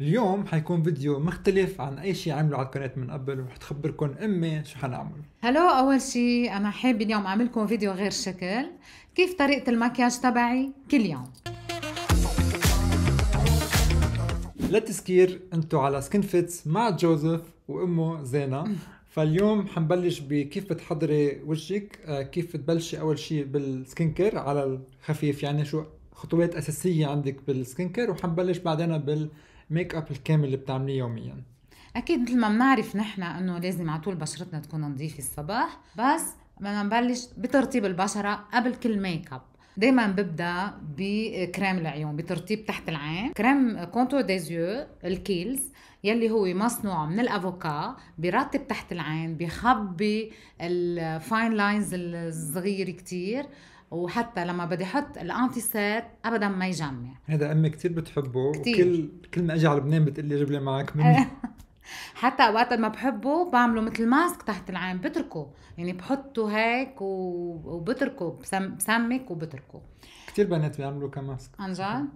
اليوم حيكون فيديو مختلف عن اي شيء عملوا على القناه من قبل ورح تخبركم امي شو حنعمل هلو اول شيء انا حابه اليوم اعمل لكم فيديو غير شكل كيف طريقه المكياج تبعي كل يوم للتذكير انتم على سكين فيتس مع جوزيف وامه زينه فاليوم حنبلش بكيف بتحضري وجهك آه، كيف بتبلشي اول شيء بالسكين كير على الخفيف يعني شو خطوات اساسيه عندك بالسكين كير وحنبلش بعدين بال الميك اب الكامل اللي بتعمليه يوميا اكيد مثل ما بنعرف نحن انه لازم على طول بشرتنا تكون نظيفه الصباح بس بدنا نبلش بترطيب البشره قبل كل ميك اب دائما ببدا بكريم العيون بترطيب تحت العين كريم كونتور ديزيو الكيلز يلي هو مصنوع من الافوكا بيرطب تحت العين بيخبي الفاين لاينز الصغيره كتير وحتى لما بدي احط الانتي سيت ابدا ما يجمع هذا امي كثير بتحبه كتير. وكل كل ما اجي على لبنان بتقول لي جيب لي معك مني حتى وقت ما بحبه بعمله مثل ماسك تحت العين بتركه يعني بحطه هيك وبتركه بسم... بسمك وبتركه كثير بنات بيعملوا كماسك عن جد؟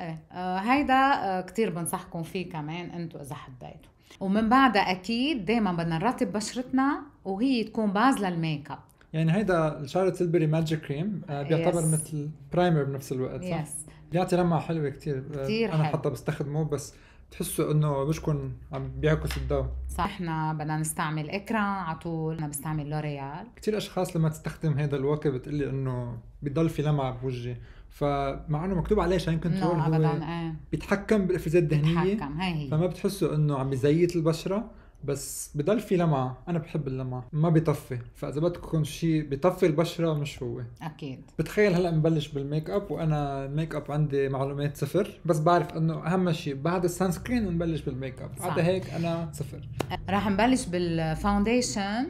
ايه آه هيدا آه كثير بنصحكم فيه كمان انتم اذا حبيتوا ومن بعدها اكيد دائما بدنا نرطب بشرتنا وهي تكون باز للميك اب يعني هيدا شارة البري ماجيك كريم آه، بيعتبر yes. مثل برايمر بنفس الوقت صح؟ yes. بيعطي لمعة حلوة كثير آه، كثير أنا حتى بستخدمه بس تحسوا انه وشكم عم بيعكس الضوء صح احنا بدنا نستعمل اكرا على طول انا بستعمل لوريال كثير اشخاص لما تستخدم هذا الواقي بتقلي انه بضل في لمعه بوجهي فمع انه مكتوب عليه شاين كنترول no, هو ابدا ايه بيتحكم بالافرازات الدهنيه بيتحكم هي هي فما بتحسوا انه عم بيزيت البشره بس بضل في لمعة أنا بحب اللمعة ما بيطفي فإذا بدكم شيء بيطفي البشرة مش هو أكيد بتخيل هلا نبلش بالميك أب وأنا الميك أب عندي معلومات صفر بس بعرف إنه أهم شيء بعد السان سكرين نبلش بالميك أب بعد هيك أنا صفر راح نبلش بالفاونديشن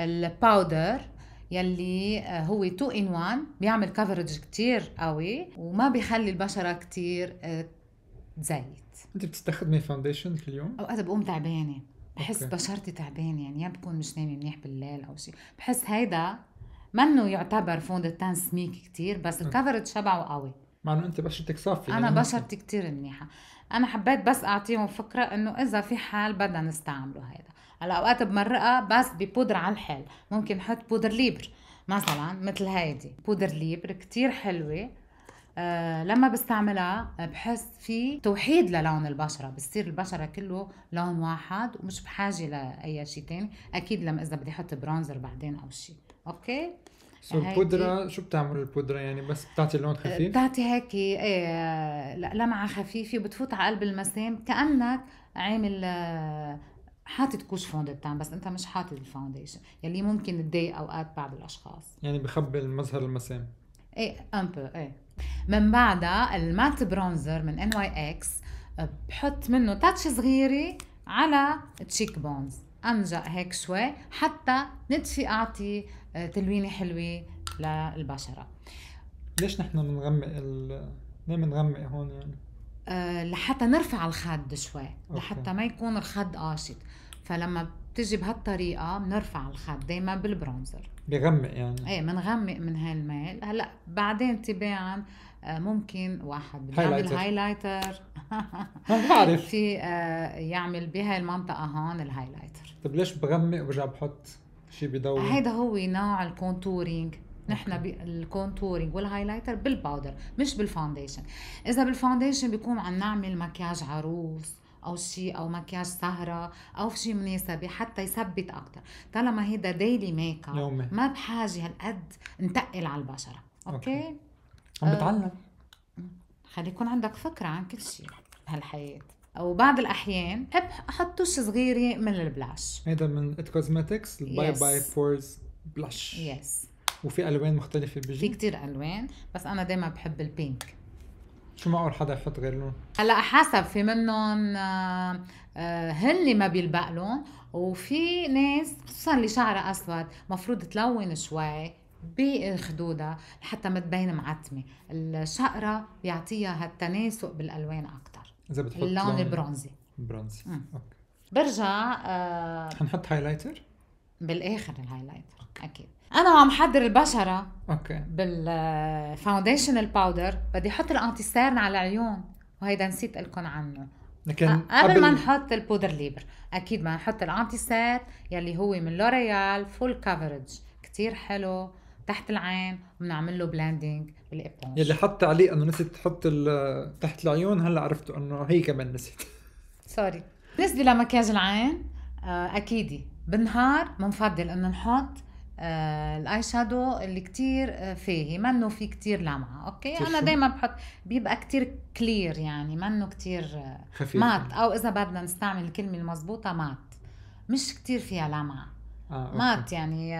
الباودر يلي آه، هو 2 ان 1 بيعمل كفرج كتير قوي وما بيخلي البشره كتير تزيت آه، انت بتستخدمي فاونديشن كل يوم؟ اوقات بقوم تعبانه بحس أوكي. بشرتي تعبانه يعني يا بكون مش نايمه منيح بالليل او شيء بحس هيدا منه يعتبر فوند التان سميك كتير بس الكفرج تبعه قوي مع انه انت بشرتك صافيه انا يعني بشرتي كتير منيحه انا حبيت بس اعطيهم فكره انه اذا في حال بدنا نستعمله هيدا هلا اوقات بمرقها بس ببودر على الحال ممكن نحط بودر ليبر مثلا مثل هيدي بودر ليبر كتير حلوه آه، لما بستعملها آه، بحس في توحيد للون البشره بصير البشره كله لون واحد ومش بحاجه لاي شيء تاني اكيد لما اذا بدي احط برونزر بعدين او شيء اوكي سو يعني البودرة شو بتعمل البودرة يعني بس بتعطي لون خفيف؟ بتعطي هيك ايه لمعة خفيفة وبتفوت على قلب المسام كأنك عامل آه، حاطط كوش فوندتان بس انت مش حاطط الفاونديشن يلي ممكن تضايق اوقات بعض الاشخاص يعني بخبي المظهر المسام ايه امبو ايه من بعدها المات برونزر من ان واي اكس بحط منه تاتش صغيره على تشيك بونز انجق هيك شوي حتى ندفي اعطي آه، تلوينه حلوه للبشره ليش نحن بنغمق ال ليه بنغمق هون يعني؟ أه لحتى نرفع الخد شوي أوكي. لحتى ما يكون الخد قاشط فلما بتجي بهالطريقه بنرفع الخد دائما بالبرونزر بغمق يعني ايه بنغمق من هالميل هلا بعدين تباعا آه، ممكن واحد بيعمل آه، يعمل هايلايتر بعرف في يعمل بهالمنطقه هون الهايلايتر طيب ليش بغمق وبرجع بحط شيء بدور هيدا هو نوع الكونتورينج نحن الكونتورينج والهايلايتر بالباودر مش بالفاونديشن اذا بالفاونديشن بيكون عم نعمل مكياج عروس او شيء او مكياج سهره او شيء مناسبه حتى يثبت اكثر طالما هيدا ديلي ميك اب ما بحاجه هالقد نتقل على البشره اوكي, أوكي. عم بتعلم خلي يكون عندك فكره عن كل شيء بهالحياه او بعض الاحيان احط تش صغيره من البلاش هيدا من ات كوزمتكس باي باي فورز بلاش يس وفي الوان مختلفه بيجي في كتير الوان بس انا دايما بحب البينك شو معقول حدا يحط غير لون؟ هلا حسب في منهم آه، آه، هن اللي ما بيلبق لون وفي ناس خصوصا اللي شعرها اسود مفروض تلون شوي بخدودها لحتى ما تبين معتمه، الشقره بيعطيها هالتناسق بالالوان اكثر اذا بتحط اللون البرونزي برونزي اوكي برجع آه حنحط هايلايتر بالاخر الهايلايتر اكيد انا عم حضر البشره اوكي بالفاونديشن الباودر بدي احط الانتي سيرن على العيون وهيدا نسيت لكم عنه لكن قبل, قبل ما نحط البودر ليبر اكيد ما نحط الانتي سير يلي هو من لوريال فول كفرج كثير حلو تحت العين وبنعمل له بلاندنج بالابونج يلي حط تعليق انه نسيت تحط تحت العيون هلا عرفته انه هي كمان نسيت سوري بالنسبه لمكياج العين آه، اكيد بالنهار بنفضل انه نحط آه الاي شادو اللي كتير فاهي منه في كتير لمعه اوكي انا دايما بحط بيبقى كتير كلير يعني منه كتير آه، خفيف مات او اذا بدنا نستعمل الكلمه المضبوطه مات مش كتير فيها لمعه آه، مات يعني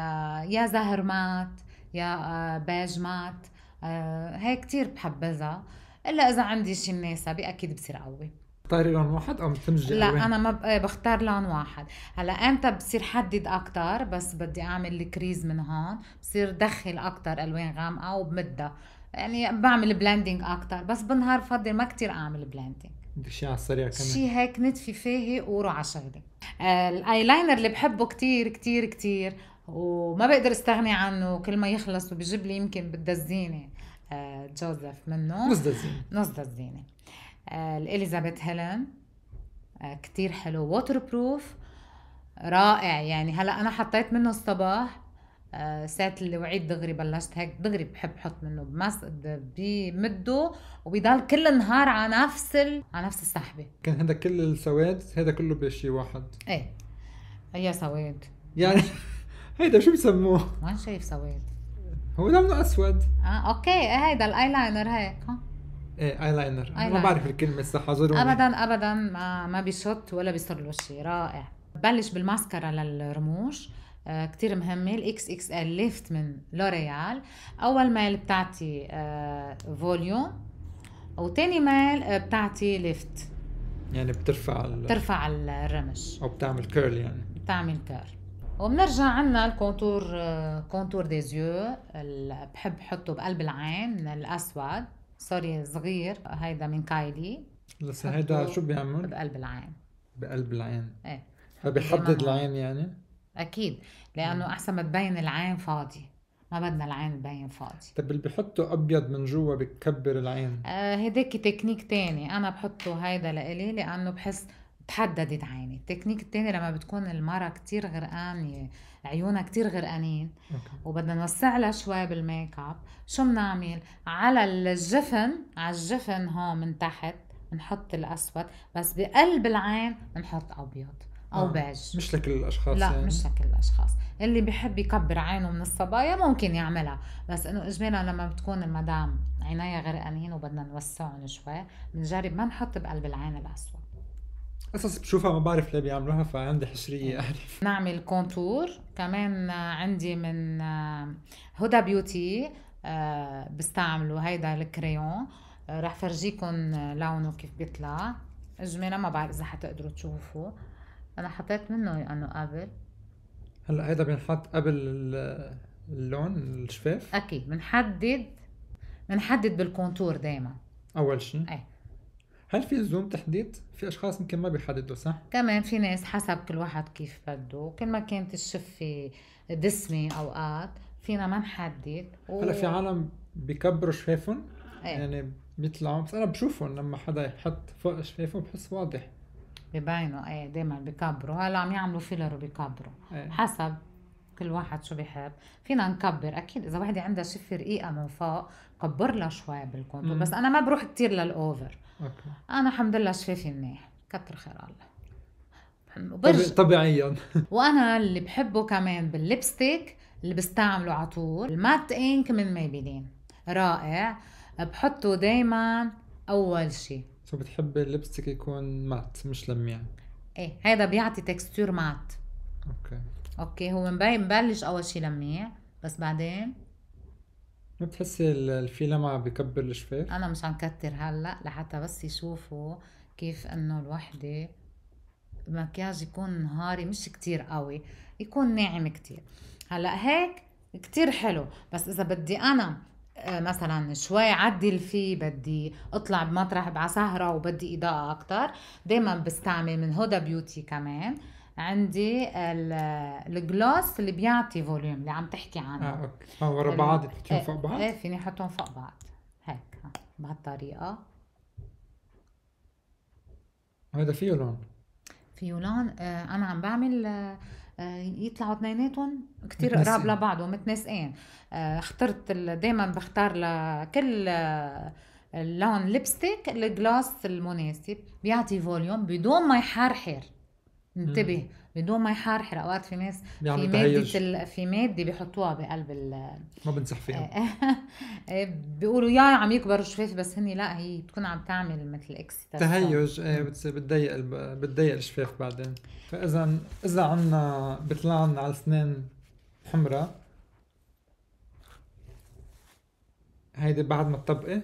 يا زهر مات يا آه، بيج مات آه، هيك كتير بحبذها الا اذا عندي شي مناسبه اكيد بصير قوي بتختاري لون واحد او بتمزجي لا انا ما ب... إيه، بختار لون واحد هلا امتى بصير حدد اكثر بس بدي اعمل الكريز من هون بصير دخل اكثر الوان غامقه وبمدها يعني بعمل بلندنج اكثر بس بالنهار بفضل ما كتير اعمل بلندنج بدك شيء على السريع كمان شيء هيك نتفي فاهي وروح على شغله آه، الاي لاينر اللي بحبه كتير كتير كتير وما بقدر استغني عنه كل ما يخلص وبيجيب لي يمكن بدها الزينه آه، جوزف منه نص الزينه نص الزينه الاليزابيث آه، هيلين آه، كتير حلو ووتر بروف رائع يعني هلا انا حطيت منه الصباح آه، ساعة اللي وعيد دغري بلشت هيك دغري بحب حط منه بمس بمده وبيضل كل النهار على نفس ال... على نفس السحبه كان هذا كل السواد هذا كله بشيء واحد ايه اي سواد يعني هيدا شو بسموه؟ ما شايف سواد هو لونه اسود اه اوكي إيه، هيدا الايلاينر هيك ها ايه اي لاينر ما بعرف الكلمه الصح اعذروني ابدا ابدا ما ما بيشط ولا بيصير له شيء رائع ببلش بالماسكارا للرموش آه، كتير مهمة الاكس اكس ال ليفت من لوريال اول ميل بتاعتي آه، فوليوم وتاني ميل آه، بتعطي بتاعتي ليفت يعني بترفع ال... بترفع الرمش او بتعمل كيرل يعني بتعمل كيرل وبنرجع عنا الكونتور كونتور ديزيو بحب حطه بقلب العين الاسود سوري صغير هيدا من كايلي بس هيدا شو بيعمل؟ بقلب العين بقلب العين ايه فبيحدد العين يعني؟ اكيد لانه احسن ما تبين العين فاضي ما بدنا العين تبين فاضي طب اللي بحطه ابيض من جوا بكبر العين آه هيداك تكنيك تاني انا بحطه هيدا لإلي لانه بحس تحددت عيني التكنيك الثاني لما بتكون المرة كتير غرقانة عيونها كتير غرقانين وبدنا نوسع لها شوي بالميك اب شو بنعمل على الجفن على الجفن هون من تحت بنحط الاسود بس بقلب العين بنحط ابيض او آه. بيج مش لكل الاشخاص لا يعني. مش لكل الاشخاص اللي بحب يكبر عينه من الصبايا ممكن يعملها بس انه اجمالا لما بتكون المدام عينيها غرقانين وبدنا نوسعهم شوي بنجرب ما نحط بقلب العين الاسود قصص بشوفها ما بعرف ليه بيعملوها فعندي حشريه اعرف يعني. نعمل كونتور كمان عندي من هدى بيوتي آه، بستعملوا هيدا الكريون آه، رح فرجيكم لونه كيف بيطلع اجمالا ما بعرف اذا حتقدروا تشوفوا انا حطيت منه لانه قبل هلا هيدا بينحط قبل اللون الشفاف اكيد بنحدد بنحدد بالكونتور دايما اول شيء ايه هل في زوم تحديد؟ في اشخاص يمكن ما بيحددوا صح؟ كمان في ناس حسب كل واحد كيف بده، كل ما كانت الشفه دسمه اوقات فينا ما نحدد و... هلا في عالم بكبروا شفافهم ايه. يعني بيطلعوا بس انا بشوفهم لما حدا يحط فوق شفافهم بحس واضح ببينوا ايه دائما بكبروا هلا عم يعملوا فيلر وبكبروا ايه. حسب كل واحد شو بحب فينا نكبر اكيد اذا وحده عندها شفه رقيقه من فوق كبر لها شوي بالكونتور بس انا ما بروح كثير للاوفر أوكي. انا الحمد لله شفافي منيح كتر خير الله برج طبيعيا وانا اللي بحبه كمان باللبستيك اللي بستعمله على طول المات انك من ميبلين رائع بحطه دايما اول شيء شو بتحبي اللبستيك يكون مات مش لميع ايه هذا بيعطي تكستور مات اوكي اوكي هو مبين مبلش اول شيء لميع بس بعدين ما بتحسي الفي لمعة بكبر الشفاف؟ انا مش كتر هلا لحتى بس يشوفوا كيف انه الوحدة المكياج يكون نهاري مش كتير قوي يكون ناعم كتير هلا هيك كتير حلو بس اذا بدي انا آه، مثلا شوي عدل فيه بدي اطلع بمطرح بعسهرة وبدي اضاءة اكتر دايما بستعمل من هدى بيوتي كمان عندي الجلوس اللي بيعطي فوليوم اللي عم تحكي عنه اه اوكي اه ورا بعض بتحطيهم إيه، فوق بعض؟ ايه فيني احطهم فوق بعض هيك بهالطريقة هذا فيه لون فيه لون آه، انا عم بعمل آه، آه، يطلعوا اثنيناتهم كثير قراب لبعض متناسقين اخترت دائما بختار لكل اللون لون لبستيك الجلاس المناسب بيعطي فوليوم بدون ما يحرحر انتبه بدون ما يحرحر اوقات في ناس في ماده في ماده بيحطوها بقلب ال... ما بنصح فيها آه، بيقولوا يا عم يكبر الشفاف بس هني لا هي بتكون عم تعمل مثل اكس تهيج ايه بتضيق بتضيق الشفاف بعدين فاذا اذا عندنا بيطلع لنا على الاسنان حمراء هيدي بعد ما تطبقي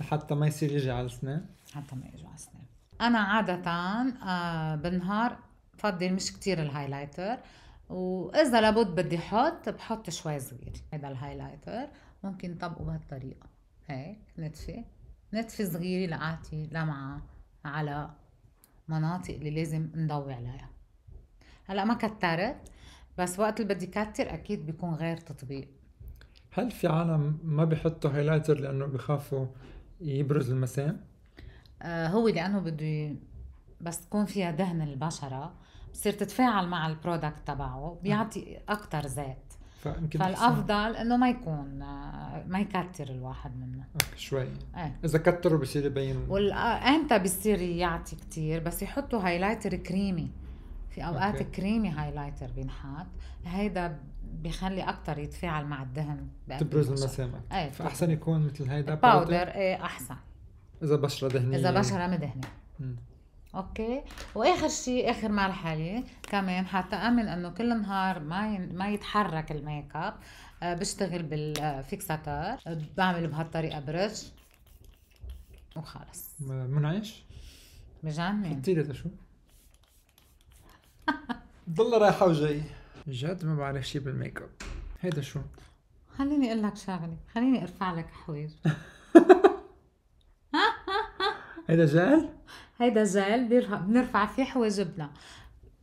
لحتى ما يصير يجي على الاسنان حتى ما يجي على الاسنان انا عاده آه، بالنهار بفضل مش كتير الهايلايتر واذا لابد بدي احط بحط شوي صغير هذا الهايلايتر ممكن طبقه بهالطريقه هيك نتفه نتفه صغيره لاعطي لمعه على مناطق اللي لازم نضوي عليها هلا ما كترت بس وقت اللي بدي كتر اكيد بيكون غير تطبيق هل في عالم ما بيحطوا هايلايتر لانه بخافوا يبرز المسام آه، هو لانه بده بس تكون فيها دهن البشره بصير تتفاعل مع البرودكت تبعه نعم. بيعطي اكثر زيت فيمكن فالافضل انه ما يكون آه، ما يكتر الواحد منه آه، شوي ايه. اذا كتروا بصير يبين والامتى بصير يعطي كثير بس يحطوا هايلايتر كريمي في اوقات أوكي. كريمي هايلايتر بينحط هيدا بخلي اكثر يتفاعل مع الدهن تبرز المسامك ايه فاحسن يكون مثل هيدا باودر ايه احسن اذا بشره دهنيه اذا بشره مدهنه اوكي واخر شيء اخر مرحله كمان حتى امن انه كل نهار ما ما يتحرك الميك اب آه، بشتغل بالفيكساتور آه، بعمل بهالطريقه برش وخلص منعش بجنن لي تشو ضل رايحه وجاي جد ما بعرف شيء بالميك اب هيدا شو خليني اقول لك شغله خليني ارفع لك حوايج هيدا زال؟ هيدا زال بنرفع فيه حواجبنا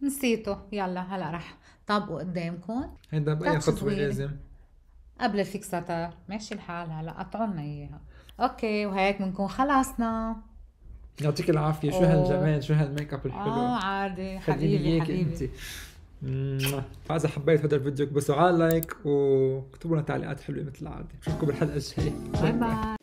نسيته يلا هلا رح طابقه قدامكم هيدا بأي خطوة لازم؟ قبل الفيكساتر ماشي الحال هلا قطعوا لنا اياها اوكي وهيك بنكون خلصنا يعطيك العافيه شو هالجمال شو هالميك اب الحلو اه عادي حبيبي حبيبي انت فاذا حبيت هذا الفيديو اكبسوا على لايك واكتبوا لنا تعليقات حلوه مثل العاده بشوفكم بالحلقه الجايه باي باي